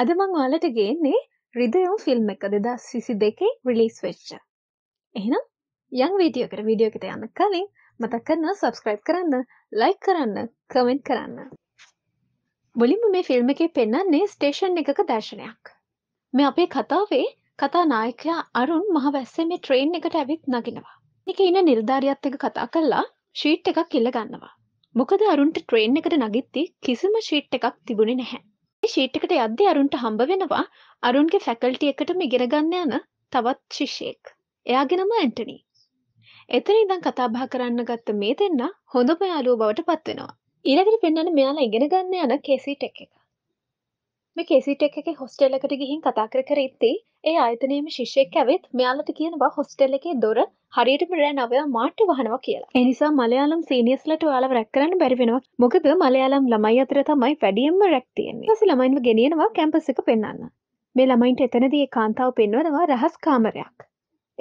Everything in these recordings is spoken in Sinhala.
අද මං ඔයාලට ගේන්නේ රිදයම් ෆිල්ම් එක දෙදා සිසි දෙකේ රිලිස් වෙච්ච එහෙනම් යං වීඩියෝකට වීඩියෝකට යන්න කලින් මතක් කරන්න සබස්ක්‍රයිබ් කරන්න ලයික් කරන්න කමෙන්ට් කරන්න මුලින්ම මේ ෆිල්ම් එකේ පෙන්න්නන්නේ ස්ටේෂන් එකක දර්ශනයක් මේ අපේ කතාවේ කතා නායකයා අරුන් මහවැස්සේ මේ ට්‍රේන් එකට ඇවිත් නගෙනවා එක ඉන්න නිර්ධාරියත් එක කතා කරලා ශීට් එකක් ඉල්ල ගන්නවා මොකද අරුන්ට ට්‍රේන් එකට නගිත්ති කිසිම ශීට් එකක් තිබුණේ නැහැ ශීට්ටකට යද්දි අරුන්ට හම්බ වෙනවා අරුන්ගේ ෆැකල්ටිය එකටම ඉගෙනගන්න යන තවත් ශිෂ්‍යයෙක් එයාගෙනම ඇන්ටනී එතන ඉදන් කතාබා කරන්න ගත්ත මේ දෙන්න හොඳම යාලුව බවට පත්වෙනවා ඉරකට පෙන්න්න මෙයාලා ඉගෙනගන්න යන කෙසිට එක මේ කෙසිටෙක් එක හොස්ටෙල්ලකට ගිහින් කතා කර කර ඉත්ති ඒ අයතනයම ශිෂ්‍යයක් ඇවිත් මෙයාලට කියනවා හොස්ටෙල් එකේ දොර හරියටම රෑ නවයා මාට වහනවා කියලා. එනිසා මලයාලම් සීනියස්ලට ඔයාලව රැක් කරන්න බැරි වෙනවා. මොකද මලයාලම් ළමයි අතර තමයි වැඩියෙන්ම රැක් තියෙන්නේ. ඊපස්සේ ළමයින්ව ගෙනියනවා කැම්පස් එක පෙන්වන්න. මේ ළමයින්ට එතනදී ඒ කාන්තාව පෙන්වනවා රහස් කාමරයක්.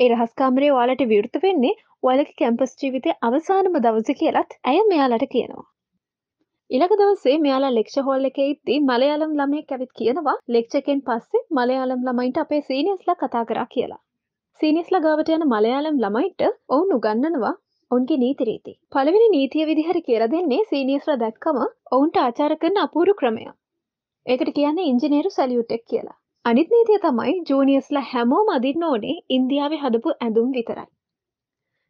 ඒ රහස් කාමරේ ඔයාලට විවෘත වෙන්නේ ඔයාලගේ කැම්පස් ජීවිතයේ අවසානම දවසේ කියලත් ඇය මෙයාලට කියනවා. ඉලක දවසේ මෙයාලා ලෙක්ෂ හෝල් එක ඉත්ති මලයාලම් ළමය කැවිත් කියනවා ලෙක්ෂකෙන් පස්සේ මලයාලම් ළමයින්ට අපේ සීනියස්ල කතා කරා කියලා සීනිස්ල ගාවට යන මලයාලම් ළමයිට ඔවුන් උගන්නනවා ඔන්ගේ නීතිරීති පළවෙනි නීතිය විදිහට කියර දෙන්නේ සීනියස්ල දැක්කම ඔවුන්ට ආචාර කරන අපූරු ක්‍රමයක් ඒකට කියන්න ඉංජිනේරු සැලියුටෙක් කියලා අනිත් නීතිය තමයි ජූනියස්ල හැමෝ මදින්න ඕනේ ඉන්දියාවේ හදපු ඇඳුම් විතරයි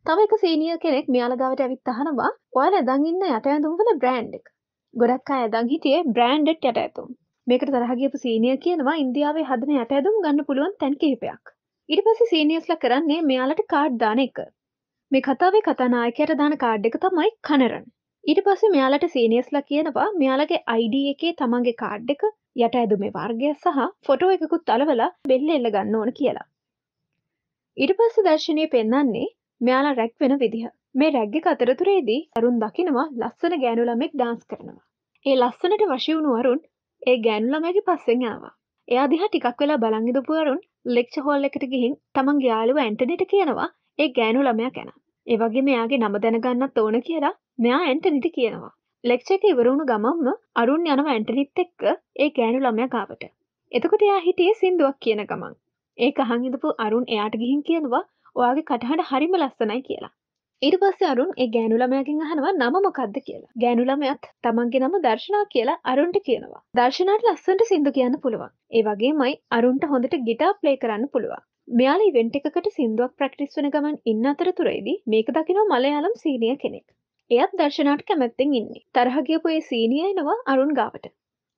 තව එක සීනිය කෙනෙක් මියලගාවට ඇවිත් අහනවා ඔයාල දඟන්න යට ඇඳුම් වල බ්‍රෑන්් එක ගොඩක් ඇදන් හිටියේ බ්‍රන්්ඩ් යට ඇතුම් මේකට තරහගේපු සීනිය කියනවා ඉන්දියාවේ හදන යට ඇදුම් ගන්න පුළුවන් තැන් කිහිපයක් ඉට පස සීනියස්ල කරන්නේ මෙයාලට කාඩ් දාන එක මේ කතාවේ කතානායකයට දාන කාඩ් එක තමයි කනරන් ඊට පස්සේ මෙයාලට සීනියස්ල කියනවා මෙයාලගේ අයිඩ එකේ තමන්ගේ කාඩ් එක යට ඇදුමේ වර්ගය සහ ෆොටෝ එකකුත් අලවලා බෙල්ල එල්ල ගන්න ඕන කියලා. ඉට පස්ස දර්ශනය පෙන්න්නන්නේ මෙයාලා රැක් වෙන විදිහ මේ රැග්ග අතරතුරේදී ඇරුන් දකිනවා ලස්සන ගෑනුලමෙක් ඩාන්ස් කරනවා. ඒ ලස්සනට වශයවුණු අරුන් ඒ ගෑනුලමැකි පස්සෙන් ආවා. එයා දිහා ටිකක් වෙලා බලංගිදපුවරුන් ලෙක්ෂ හෝල් එකට ගිහින් තමන් යාලුව ඇන්ටනට කියනවා ඒ ගෑනු ළමය කැන. ඒවගේ මෙයාගේ නම දැනගන්නත් ඕන කියලා මෙයා ඇන්ටනිට කියනවා. ලෙක්ෂක ඉවරුණු ගමම්ම අරුන් යනව ඇන්ටනිත් එක්ක ඒ ගෑනු ළමය කාවට. එතකොට එයා හිටියේ සින්දුවක් කියන ගමන්. ඒ කහං ඉඳපු අරුන් එයාට ගිහින් කියනවා ඔයාගේ කටහට හරිම ලස්සනයි කියලා. ඉට පස්සේ අරුන් ඒ ගෑනුලමයකින් අහනවා නම මොකක්ද කියලා ගෑනුලමයත් තමන්ගේ නම දර්ශනා කියලා අරුන්ට කියනවා දර්ශනාට ලස්සට සිින්දු කියන්න පුළුවන් ඒ වගේ මයි අරුන්ට හොඳට ගිටා ප්ලේ කරන්න පුළුවන් මෙයාලි වෙන්ට එකකට සිින්දුවක් ප්‍රක්ටිස් වන ගමන් ඉන්න අතර තුරයිදී මේක දකිනව මලයාලම් සීනිය කෙනෙක් එයත් දර්ශනාට කැමැත්තෙන් ඉන්නේ තරහගියපු ඒ සීනිය එනවා අරුන් ගාවට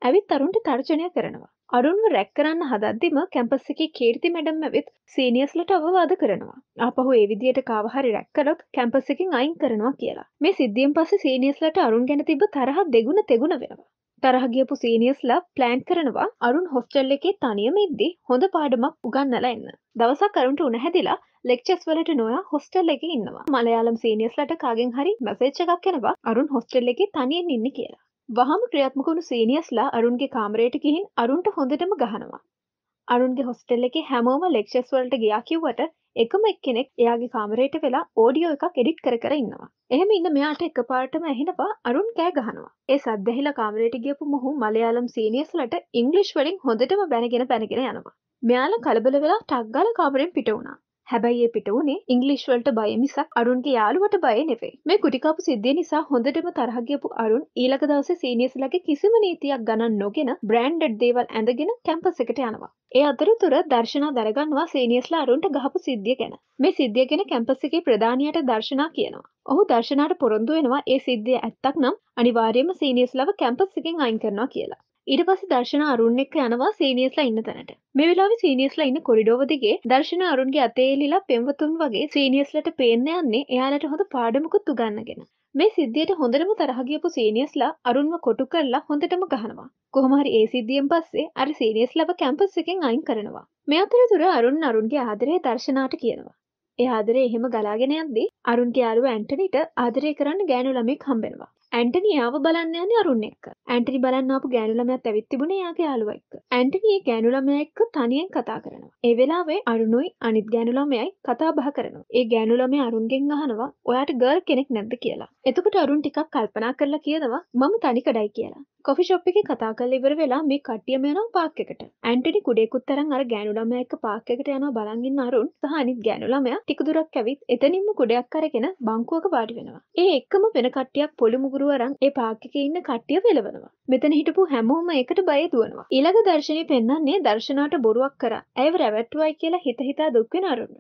ඇවිත් තරුන්ට තර්ජනය කරනවා. අරුන්ව රැක් කරන්න හදද්දිම කැම්පස් එකේ කීර්ති මැඩම් ඇවිත් සීනියස්ලට අවවාද කරනවා. අපහු ඒ විදියට කාවහරි රැක්කලොත් කැම්පස් එකෙන් අයින් කරනවා කියලා. මේ සිද්ධියෙන් පස්සේ සීනියස්ලට අරුන් ගැන තිබ්බ තරහ දෙගුණ තෙගුණ වෙනවා. තරහගියපු සීනියස්ලා ප්ලෑන් කරනවා අරුන් හොස්ටල් එකේ තනියම ඉද්දි හොඳ පාඩමක් උගන්නලා එන්න. දවසක් අරුන්ට උනහැදිලා ලෙක්චස් වලට නොයා හොස්ටල් එක ඉන්නවා මලයාලම් සීනියස්ලට කාගෙන් හරි මැසේච්ච එකක් කෙනවා අරුන් හොස්ටල් එක තනියෙන් ඉන්න කියලා වහම ක්‍රියාත්මක වුණු සීනියස්ලා අරුන්ගේ කාමරයට ගිහින් අරුන්ට හොඳටම ගහනවා. අරුන්ගේ හොස්ටෙල් එකේ හැමෝම ලෙක්ෂස් වලට ගියා කිව්වට එකම එක්කෙනෙක් එයාගේ කාමරයට වෙලා ඕඩියෝ එකක් එඩිට් කර කර ඉන්නවා. එහෙම ඉන්න මෙයාට එකපාරටම ඇහෙනවා අරුන් කෑ ගහනවා. ඒ සද්ද ඇහිලා කාමරයට ගියපු මොහු මලයාලම් සීනියස්ලට ඉංග්ලිෂ් වලින් හොඳටම බැනගෙන බැනගෙන යනවා. මෙයාලා කලබල වෙලා ටක් ගාලා කාමරෙන් පිට වුණා. හැබැයි ඒ පිට වුණේ ඉංගලිෂ් වලට බය මිසක් අරුන්ගේ යාළුවට බය නෙවෙයි. මේ කුටිකාපු සිද්ධිය නිසා හොඳටම තරහ ගියපු අරුන් ඊළඟ දවසේ සීනියස්ලගේ කිසිම නීතියක් ගණන් නොගෙන බ්‍රෑන්ඩඩ් දේවල් ඇඳගෙන කැම්පස් එකට යනවා. ඒ අතරතුර දර්ශනා දරගන්නවා සීනියස්ලා අරුන්ට ගහපු සිද්ධිය ගැන. මේ සිද්ධිය ගැන කැම්පස් එකේ ප්‍රධානියට දර්ශනා කියනවා. ඔහු දර්ශනාට පොරොන්දු වෙනවා ඒ සිද්ධිය ඇත්තක් නම් අනිවාර්යයෙන්ම සීනියස්ලව කැම්පස් එකෙන් අයින් කරනවා කියලා. ඉට පස දර්ශන අරුන් එක්ක යනවා සීනියස්ලා ඉන්න තැනට මේ වෙලාවේ සීනියස්ලා ඉන්න කොරිඩෝව දිගේ දර්ශන අරුන්ගේ අතේලිලා පෙම්වතුන් වගේ සීනියස්ලට පේන්න යන්නේ එයාලට හොඳ පාඩමකුත් උගන්නගෙන මේ සිද්ධියට හොඳටම තරහගියපු සීනියස්ලා අරුන්ව කොටු කරලා හොඳටම ගහනවා කොහොමහරි ඒ සිද්ධියෙන් පස්සේ අර සීනියස්ලව කැම්පස් එකෙන් අයින් කරනවා මේ අතරතුර අරුන් අරුන්ගේ ආදරය දර්ශනාට කියනවා ඒ ආදරේ එහෙම ගලාගෙන යද්දී අරුන්ගේ යාළුවා ඇන්ටනිට ආදරය කරන්න ගෑනු ළමෙක් හම්බෙනවා ඇන්ටනි ආව බලන්න යන අරුන් එක්ක ඇන්ටනි බලන්න අපපු ගෑනුලමයක් ඇවිත් තිබුණ යාගේ යාලුවක්ක ඇන්ටනියේ ගෑනුලමය එක්ක තනියෙන් කතා කරනවා ඒ වෙලාවේ අරුණුයි අනිත් ගෑනුලමයයි කතා බහ කරනවා ඒ ගෑනුලමේ අරුන්ගෙන් අහනවා ඔයාට ගර් කෙනෙක් නැද්ද කියලා එතකට අරුන් ටිකක් කල්පනා කරලා කියනවා මම තනිකඩයි කියලා කොෆි ශොප් එක කතා කල ඉවර වෙලා මේ කට්ටියම යනවා පාක් එකට ඇන්ටනි කුඩෙකුත් තරන් අර ගෑනුළම එක්ක පාක් එකට යනවා බලන්ගින්න අරුන් සහ අනිත් ගෑනුළමයා ටික දුරක් ඇවිත් එතනින්ම කුඩයක් අරගෙන බංකුවක වාඩි වෙනවා ඒ එක්කම වෙන කට්ටියක් පොළු මුගුරු අරන් ඒ පාක් එකේ ඉන්න කට්ටිය වෙලවනවා මෙතන හිටපු හැමෝම ඒකට බය දුවනවා ඊළඟ දර්ශනය පෙන්වන්නේ දර්ශනාට බොරුවක් කරා ඇයව රැවට්ටුවයි කියලා හිත හිතා දුක් වෙන අරුන්ව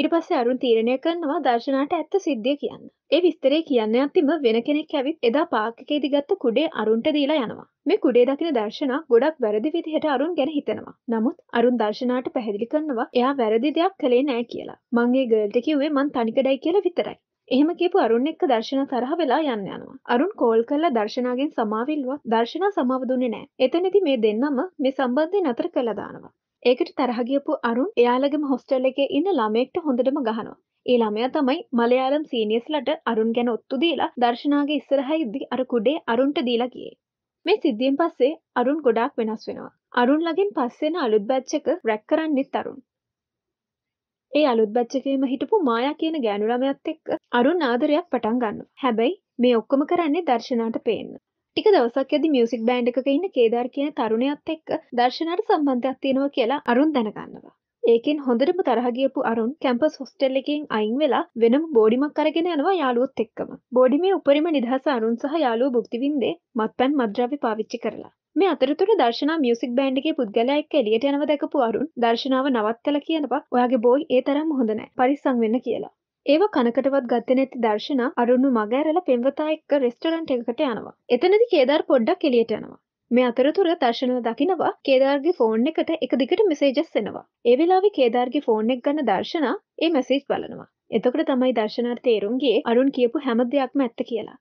ඉට පස්සේ අරුන් තීරණය කරනවා දර්ශනාට ඇත්ත සිද්ධිය කියන්න ඒ විස්තරේ කියන්න අතිම වෙන කෙනෙක් ඇවිත් එදා පාකේ දිගත්ත කුඩේ අරුන්ට දීලා යනවා මේ කුඩේ දකින දර්ශනා ගොඩක් වැරදි විදිහට අරුන් ගැන හිතනවා නමුත් අරුන් දර්ශනාට පැහැදිලි කරනවා එයා වැරදි දෙයක් කළේ නෑ කියලා මංගේ ගර්ල්ට කිව්වේ මන් තනිකඩයි කියලා විතරයි එහෙම කියපු අරුන් එක්ක දර්ශන තරහ වෙලා යන්න යනවා. අරුන් කෝල් කරලා දර්ශනාගෙන් සමාවිල්ව දර්ශනා සමාව දුන්නේ නැහැ. එතනදී මේ දෙන්නම මේ සම්බන්ධය නතර කළා දානවා. ඒකට තරහ ගියපු අරුන් එයාලගේම හොස්ටල් එකේ ඉන්න ළමයෙක්ට හොඳටම ගහනවා. ඒ ළමයා තමයි මලයාලම් සීනියස්ලට අරුන් ගැන ඔත්තු දීලා දර්ශනාගේ ඉස්සරහා ඉද්දි අර කුඩේ අරුන්ට දීලා ගියේ. මේ සිද්ධියෙන් පස්සේ අරුන් ගොඩාක් වෙනස් වෙනවා. අරුන් ළඟින් පස්සෙන අලුත් බැච් එක රැක් කරන්නෙත් අරුන්. ඒ අලුත් බැච් එකේම හිටපු මායා කියන ගෑනු ළමයාත් එක්ක අරුන් ආදරයක් පටන් ගන්නවා. හැබැයි මේ ඔක්කොම කරන්නේ දර්ශනාට පේන්න. ටික දවසක් ඇදි මියසික් බෑන්ඩ් එකක ඉන්න කේදාර් කියන තරුණයත් එක්ක දර්ශනයට සම්බන්ධයක් තියෙනවා කියලා අරුන් දැනගන්නවා. ඒකෙන් හොඳටම තරහගියපු අරුන් කැම්පස් හොස්ටෙල් එකකින් අයින් වෙලා වෙනම බෝඩිමක් අරගෙන යනවා යාළුවොත් එක්කම. බෝඩිමේ උපරිම නිදහස අරුන් සහ යාළුව භුක්තිවින්දේ මත්පැන් මද්‍රව්‍ය පාවිච්චි කරලා. මේ අතරතුර දර්ශනා මියසික් බෑන්ඩගේ පුද්ගලයෙක් එලියට යනව දැකපු අරුන් දර්ශනාව නවත්තල කියනවා ඔයාගේ බෝයි ඒ තරම් හොඳනෑ පරිස්සං වෙන්න කියලා ඒව කනකටවත් ගත්ත නැති දර්ශන අරුණු මගෑරල පෙන්වතා එක්ක රෙස්ටරන්ට් එකකට යනවා. එතනදි කේදර් පොඩ්ඩක් එලියට යනවා. මේ අතරතුර දර්ශනව දකිනවා කේදාර්ගේ ෆෝන් එකට එක දිගට මෙසේජස් එෙනවා ඒ වෙලාවි කේදාර්ගේ ෆෝන් එක් ගන්න දර්ශන ඒ මැසේජ් බලනවා එතකට තමයි දර්ශනාර් තේරුන්ගේ අරුන් කියපු හැම දෙයක්ම ඇත්ත කියලා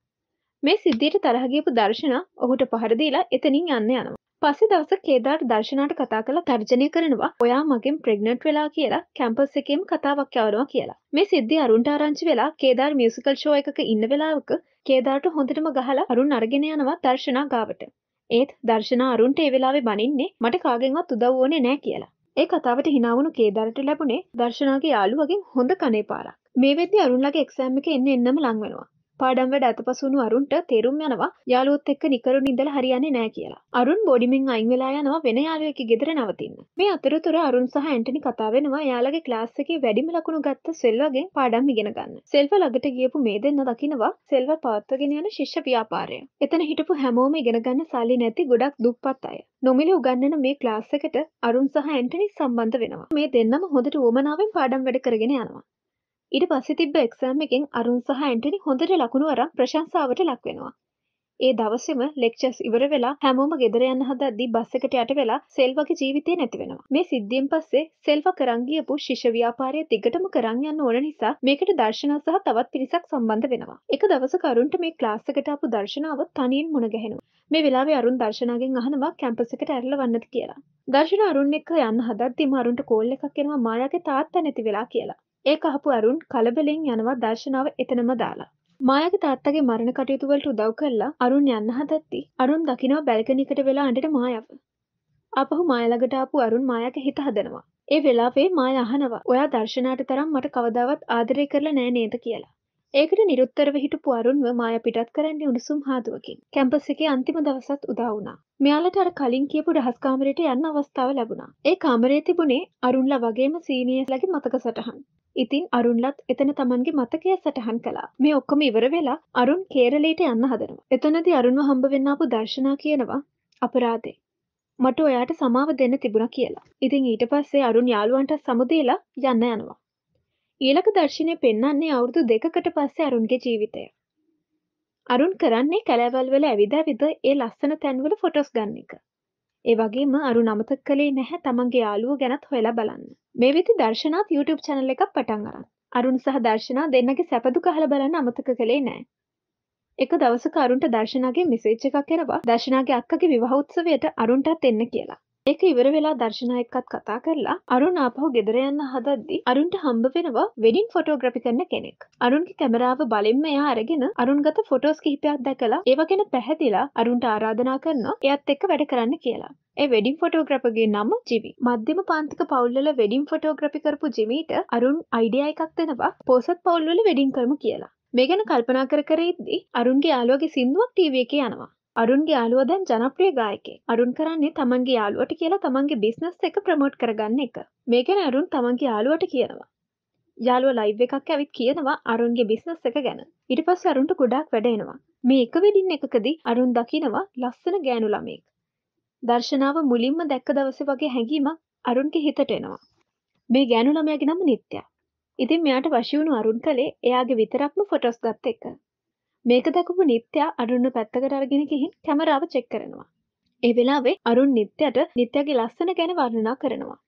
මේ සිද්ධියට තරහගේපු දර්ශන ඔහුට පහරදීලා එතනින් යන්න යනවා පස්සේ දවස කේදාට දර්ශනාට කතා කළ තර්ජනය කරනවා ඔයා මගෙන් ප්‍රෙග්නට් වෙලා කියලා කැම්පස් එකෙන් කතාවක් යවනවා කියලා මේ සිද්ධි අරුන්ට ආරංචි වෙලා කේදාර් මියසිකල් ෂෝ එකක ඉන්න වෙලාවක කේදාට හොඳටම ගහලා අරුන් අරගෙන යනවා දර්ශනා ගාවට ඒත් දර්ශනා අරුන්ට ඒ වෙලාවේ බනින්නේ මට කාගෙන්වත් උදව් ඕනේ නෑ කියලා ඒ කතාවට හිනාවුණු කේදරට ලැබුණේ දර්ශනාගේ යාළුවගෙන් හොඳ කනේ පාරක් මේ වෙද්දි අරුන්ලගේ එක්සෑම් එක එන්න එන්නම ලං වෙනවා පාඩම් වැඩ අතපසුණු අරුන්ට තේරුම් යනවා යාලුවොත් එක්ක නිකරුණ ඉඳලා හරියන්නේ නෑ කියලා. අරුන් බොඩිමින් අයින් වෙලා යනවා වෙන යාළුවෙක්ගේ ගෙදර නවතින්න. මේ අතරතුර අරුන් සහ ඇන්ටනි කතා වෙනවා යාළගේ ක්ලාස් එකේ වැඩිම ලකුණු ගත්ත සෙල්වගෙන් පාඩම් ඉගෙන ගන්න. සෙල්ව ළඟට ගියපු මේ දෙන්න දකිනවා සෙල්ව පවත්වගෙන යන ශිෂ්‍ය ව්‍යාපාරය. එතන හිටපු හැමෝම ඉගෙන ගන්න සල්ලි නැති ගොඩක් දුප්පත් අය. නොමිලි උගන්නන මේ ක්ලාස් එකට අරුන් සහ ඇන්ටනික් සම්බන්ධ වෙනවා. මේ දෙන්නම හොඳට ඌමනාවෙන් පාඩම් වැඩ කරගෙන යනවා. ඊට පස්සේ තිබ්බ එක්සෑම් එකෙන් අරුන් සහ ඇන්ටනි හොඳට ලකුණු අරන් ප්‍රශංසාවට ලක් වෙනවා. ඒ දවසෙම ලෙක්චස් ඉවර වෙලා හැමෝම ගෙදර යන්න හදද්දී බස් එකට යට වෙලා සෙල්වගේ ජීවිතේ නැති වෙනවා. මේ සිද්ධියෙන් පස්සේ සෙල්ව කරන් ගියපු ශිෂ්‍ය ව්‍යාපාරයේ දිගටම කරන් යන්න ඕන නිසා මේකට දර්ශනා සහ තවත් පිරිසක් සම්බන්ධ වෙනවා. එක දවසක අරුන්ට මේ ක්ලාස් එකට ආපු දර්ශනාව තනියෙන් මුණ ගැහෙනවා. මේ වෙලාවේ අරුන් දර්ශනාගෙන් අහනවා කැම්පස් එකට ඇරලා වන්නද කියලා. දර්ශන අරුන් එක්ක යන්න හදද්දිම අරුන්ට කෝල් එකක් එනවා මායාගේ තාත්තා නැති වෙලා කියලා. ඒ කහපු ඇරුන් කලබලෙන් යනවා දර්ශනාව එතනම දාලා. මායගේ තාත්තගේ මරණ කටයුතුවලට උදව් කරලා අරුන් යන්න හදත්ති අරුන් දකිනවා බැල්කනිකට වෙලා අන්ට මායව. අපහු මායලගට ආපු අරුන් මායක හිත හදනවා. ඒ වෙලාවේ මාය අහනවා ඔයා දර්ශනාට තරම් මට කවදාවත් ආදරය කරලා නෑ නේද කියලා. ඒකට නිරුත්තරව හිටපු අරුන්ව මාය පිටත් කරන්නේ උණුසුම් හාදුවකින් කැම්පස් එකේ අන්තිම දවසත් උදා වුණා. මෙයාලට අර කලින් කියපු රහස් කාමරයට යන්න අවස්ථාව ලැබුණා. ඒ කාමරයේ තිබුණේ අරුන්ලා වගේම සීනියස්ලගේ මතක සටහන්. ඉතින් අරුන්ලත් එතන තමන්ගේ මතකය සටහන් කලා මේ ඔක්කොම ඉවර වෙලා අරුන් කේරලේට යන්න හදනවා. එතනති අරුන්ව හම්බ වෙන්නපු දර්ශනා කියනවා අපරාදේ. මට ඔයාට සමාව දෙන්න තිබුණ කියලා. ඉතින් ඊට පස්සේ අරුන් යාළුවන්ට සමුදේලා යන්න යනවා. ඊළක දර්ශනය පෙන්න්නන්නේ අවුරුදු දෙකකට පස්සේ අරුන්ගේ ජීවිතය. අරුන් කරන්නේ කැලෑවල් වල ඇවිදා විද ඒ ලස්සන තැන්වල ෆොටොස් ගන්න එක. ඒ වගේම අරු නමතක් කළේ නැහැ තමන්ගේ යාලුව ගැනත් හොයලා බලන්න. මේ විදි දර්ශනාත් YouTube channel එකක් පටන් අරන්. අරුන් සහ දර්ශනා දෙන්නගේ සැපදු කහල බලන්න අමතක කළේ නෑ. එක දවසක අරුන්ට දර්ශනාගේ මෙසේච්ච එකක් එරවා දර්ශනාගේ අක්කගේ විවාහෝත්සවයට අරුන්ටත් එන්න කියලා. ඒක ඉවර වෙලා දර්ශනා එක්කත් කතා කරලා අරුන් ආපහු ගෙදර යන්න හදද්දි අරුන්ට හම්බ වෙනවා වෙඩින් ෆොටෝග්‍රැෆි කරන කෙනෙක්. අරුන්ගේ කැමරාව බලින්ම එයා අරගෙන අරුන්ගත ෆොටෝස් කිහිපයක් දැකලා ඒව ගැන පැහැදිලා අරුන්ට ආරාධනා කරනවා එයත් එක්ක වැඩ කරන්න කියලා. ඒ වෙඩින් ෆොටෝග්‍රපගේ නම ජිවි මධ්‍යම පාන්තික පවුල්ල වෙඩින් ෆොටෝග්‍රපි කරපු ජිමීට අරුන් අයිඩිය එකක් දෙෙනවා පෝසත් පවුල්ල වෙඩින් කරම කියලා මේ ගැන කල්පනා කර කරේද්දි අරුන්ගේ යාලෝගේ සිින්දුවක් ටීවක යනවා අරුන්ගේ යාලුව දැන් ජනප්‍රිය ගායකේ. අරුන් කරන්නේ තමන්ගේ යාලුවට කියලා තමන්ගේ බිස්නස් එක ප්‍රමෝට් කරගන්න එක. මේ ගැන අරුන් තමන්ගේ යාලුවට කියනවා. යාලුව ලයිව් එකක් ඇවිත් කියනවා අරුන්ගේ බිස්නස් එක ගැන. ඊට පස්සේ අරුන්ට ගොඩාක් වැඩ එනවා. මේ එක වෙඩින් එකකදී අරුන් දකිනවා ලස්සන ගෑනු ළමෙක්. දර්ශනාව මුලින්ම දැක්ක දවසේ වගේ හැඟීමක් අරුන්ගේ හිතට එනවා. මේ ගෑනු ළමයාගේ නම නිත්‍යා. ඉතින් මෙයාට වශි වුණු අරුන් කළේ එයාගේ විතරක්ම ෆොටොස් ගත්ත එක. මේක දැකපු නිත්‍යයා අරුන්න පැත්තකට අරගෙන ගිහින් කැමරාව චෙක් කරනවා. ඒ වෙලාවේ අරුන් නිත්‍යයට නිත්‍යගේ ලස්සන ගැන වර්ණනා කරනවා.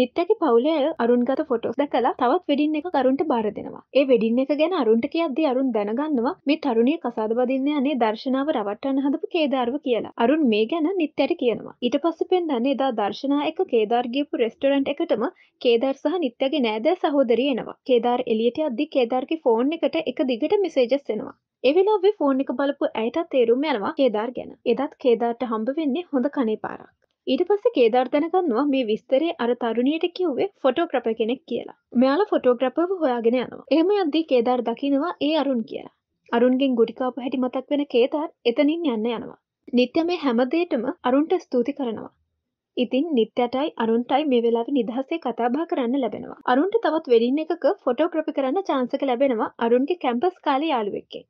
නිත්‍යගේ පවුලය අරුන්ගත ෆොටෝස් දැකලා තවත් වෙඩින් එක කරුන්ට බාර දෙනවා. ඒ වෙඩින් එක ගැන අරුන්ට කියද්දී අරුන් දැනගන්නවා මේ තරුණිය කසාද බදින්න යන්නේ දර්ශනාව රවට්ටන්න හදපු කේදාරව කියලා. අරුන් මේ ගැන නිත්‍යයට කියනවා. ඊට පස්සේ පෙන්වන්නේ එදා දර්ශනා එක කේදාර් ගියපු රෙස්ටොරන්ට් එකටම කේදාර් සහ නිත්‍යගේ නෑදෑ සහෝදරිය එනවා. කේදාර් එළියට යද්දී කේදාර්ගේ ෆෝන් එකට එක දිගට මෙසේජස් එනවා. එවිලාවේ ෆෝන් එක බලපු ඇයටත් තේරුම් යනවා කේදාර් ගැන එදත් කේදාට හම්බ වෙන්නේ හොඳ කනේ පාරක් ඊට පස්ස කේදාර් දැනගන්නවා මේ විස්තරේ අර තරුණයට කිව්වේ ෆොටෝග්‍රප කෙනෙක් කියලා මෙයාල ෆොටෝග්‍රපව හොයාගෙන යනවා එහම අද්දී කේදාර් දකිනවා ඒ අරුන් කියලා අරුන්ගෙන් ගුඩිකාපු හැටි මතක් වෙන කේතාර් එතනින් යන්න යනවා නිත්‍ය මේ හැමදේටම අරුන්ට ස්තුති කරනවා ඉතින් නිත්‍යටයි අරුන්ටයි මේ වෙලාව නිදහසේ කතාබා කරන්න ලැබෙනවා අරුන්ට තවත් වෙඩින් එකක ෆොටෝග්‍රපි කරන්න චාන්සක ලැබෙනවා අරුන්ගේ කැම්පස් කාලි යාලුවෙක්කේ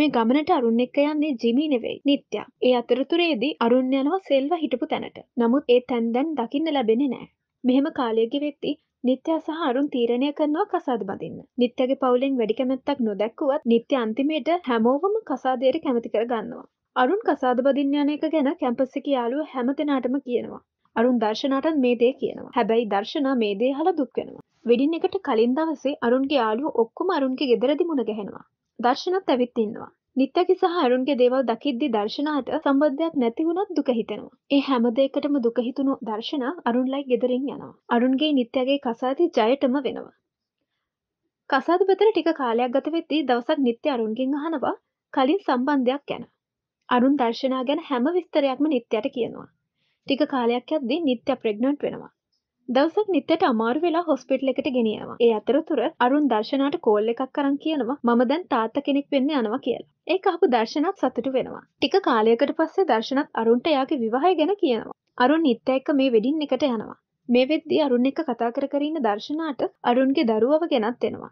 මේ ගමනට අරුන් එක්ක යන්නේ ජිමි නෙවෙයි නිත්‍යා. ඒ අතරතුරේදී අරුන් යනවා සෙල්වා හිටපු තැනට. නමුත් ඒ තැන් දැන් දකින්න ලැබෙන්නේ නැහැ. මෙහෙම කාලයක් ගෙවෙද්දී නිත්‍ය සහ අරුන් තීරණය කරනවා කසාද බඳින්න. නිත්‍යගේ පවුලෙන් වැඩි කැමැත්තක් නොදැක්කුවත් නිත්‍ය අන්තිමේට හැමෝවම කසාදයට කැමති කරගන්නවා. අරුන් කසාද බඳින්න යන එක ගැන කැම්පස් එකේ යාළුවෝ හැමතැනටම කියනවා. අරුන් දර්ශනාටත් මේ දේ කියනවා. හැබැයි දර්ශනා මේ දේ හලා දුක් වෙනවා. වෙඩින් එකට කලින් දවසේ අරුන්ගේ යාළුවෝ ඔක්කොම අරුන්ගේ ගෙදරදි මුණ ගැහෙනවා. දර්ශනත් ඇවිත් ඉන්නවා. නිත්‍යකි සහ අරුන්ගේ දේවල් දකිද්දි දර්ශනාට සම්බන්ධයක් නැති වුණත් දුක හිතෙනවා. ඒ හැම දෙයකටම දුක හිතුණු දර්ශන අරුන්ලයි ගෙදරින් යනවා. අරුන්ගේ නිත්‍යගේ කසාදි ජයටම වෙනවා. කසාද බෙතර ටික කාලයක් ගත වෙද්දී දවසක් නිත්‍ය අරුන්ගෙන් අහනවා කලින් සම්බන්ධයක් ගැන. අරුන් දර්ශනා ගැන හැම විස්තරයක්ම නිත්‍යට කියනවා. ටික කාලයක් යද්දී නිත්‍ය ප්‍රෙග්නන්ට් වෙනවා. දවසක් නිතට අමාරු වෙලා හොස්පිටල් එකට ගෙනියනවා. ඒ අතරතුර අරුන් දර්ශනාට කෝල් එකක් කරන් කියනවා මම දැන් තාත්තා කෙනෙක් වෙන්න යනවා කියලා. ඒක අහපු දර්ශනත් සතුටු වෙනවා. ටික කාලයකට පස්සේ දර්ශනත් අරුන්ට එයාගේ විවාහය ගැන කියනවා. අරුන් නිත්‍ය එක්ක මේ වෙඩින් එකට යනවා. මේ වෙද්දී අරුන් එක්ක කතා කර කර ඉන්න දර්ශනාට අරුන්ගේ දරුවව ගෙනත් එනවා.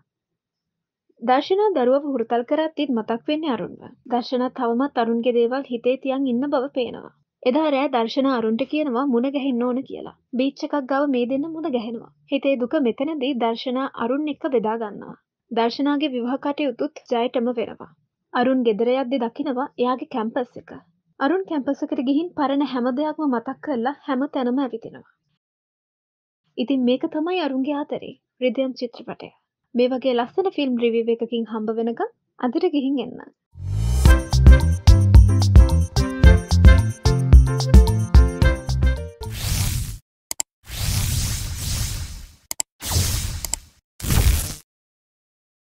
දර්ශනා දරුවව හුරතල් කරද්දිත් මතක් වෙන්නේ අරුන්ව. දර්ශනා තවමත් අරුන්ගේ දේවල් හිතේ තියන් ඉන්න බව පේනවා. එදා රෑ දර්ශන අරුන්ට කියනවා මුණ ගැහින්න ඕන කියලා. බීච් එකක් ගාව මේ දෙන්න මුණ ගැහෙනවා. හිතේ දුක මෙතනදී දර්ශනා අරුන් එක්ක බෙදා ගන්නවා. දර්ශනාගේ විවාහ කටයුතුත් ජයටම වෙනවා. අරුන් ගෙදර යද්දි දකිනවා එයාගේ කැම්පස් එක. අරුන් කැම්පසකට ගිහින් පරණ හැම දෙයක්ම මතක් කරලා හැම තැනම ඇවිතිනවා. ඉතින් මේක තමයි අරුන්ගේ ආතරේ රිදයම් චිත්‍රපටය. මේ වගේ ලස්සන ෆිල්ම් රිවිව එකකින් හම්බ වෙනකම් අදට ගිහින් එන්න.